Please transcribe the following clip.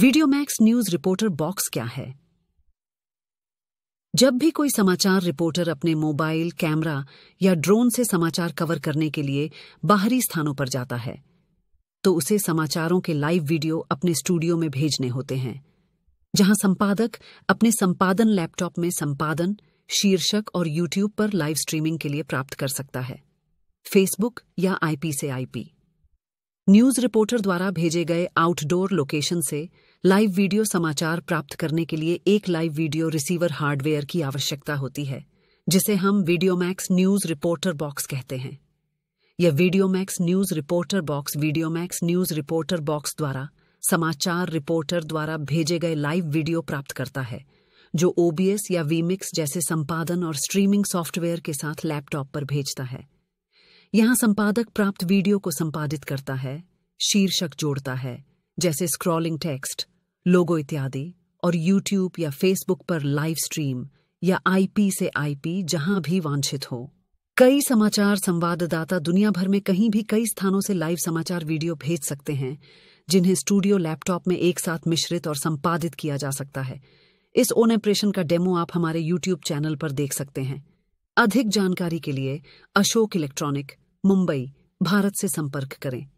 video max news reporter box क्या है जब भी कोई समाचार रिपोर्टर अपने मोबाइल कैमरा या ड्रोन से समाचार कवर करने के लिए बाहरी स्थानों पर जाता है तो उसे समाचारों के लाइव वीडियो अपने स्टूडियो में भेजने होते हैं जहां संपादक अपने संपादन लैपटॉप में संपादन शीर्षक और यूट्यूब पर लाइव स्ट्रीमिंग के लिए प्राप्त कर सकता है फेसबुक या आईपी से आईपी न्यूज रिपोर्टर द्वारा भेजे गए आउटडोर लोकेशन से लाइव वीडियो समाचार प्राप्त करने के लिए एक लाइव वीडियो रिसीवर हार्डवेयर की आवश्यकता होती है जिसे हम वीडियोमैक्स न्यूज रिपोर्टर बॉक्स कहते हैं यह video max news reporter box video max news reporter box द्वारा समाचार रिपोर्टर द्वारा भेजे गए लाइव वीडियो प्राप्त करता है जो ओबीएस या वीमिक्स जैसे संपादन और स्ट्रीमिंग सॉफ्टवेयर के साथ लैपटॉप पर भेजता है यहां संपादक प्राप्त वीडियो को संपादित करता है शीर्षक जोड़ता है जैसे स्क्रॉलिंग टेक्स्ट लोगो इत्यादि और यूट्यूब या फेसबुक पर लाइव स्ट्रीम या आईपी से आईपी जहां भी वांछित हो कई समाचार संवाददाता दुनिया भर में कहीं भी कई स्थानों से लाइव समाचार वीडियो भेज सकते हैं जिन्हें स्टूडियो लैपटॉप में एक साथ मिश्रित और संपादित किया जा सकता है इस ओन ऑपरेशन का डेमो आप हमारे यूट्यूब चैनल पर देख सकते हैं अधिक जानकारी के लिए अशोक इलेक्ट्रॉनिक मुंबई भारत से संपर्क करें